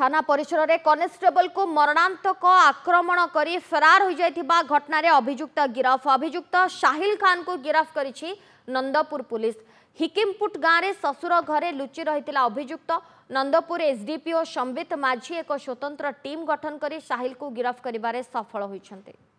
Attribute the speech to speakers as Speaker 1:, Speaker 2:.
Speaker 1: থানা পরিসরের কনেস্টেবলকু মরণান্তক আক্রমণ করে ফেরার হয়ে যাই ঘটনার অভিযুক্ত গিরফ অভিযুক্ত সাহিল খানু গিরফ করেছে নন্দপুর পুলিশ হিকিমপুট গাঁরে শ্বশুর ঘরে লুচি রয়েছে অভিযুক্ত নন্দপুর এসডিপিও সম্বিত মাঝি এক স্বতন্ত্র টিম গঠন করে সাহিলকু গিরফ করবার সফল হয়েছেন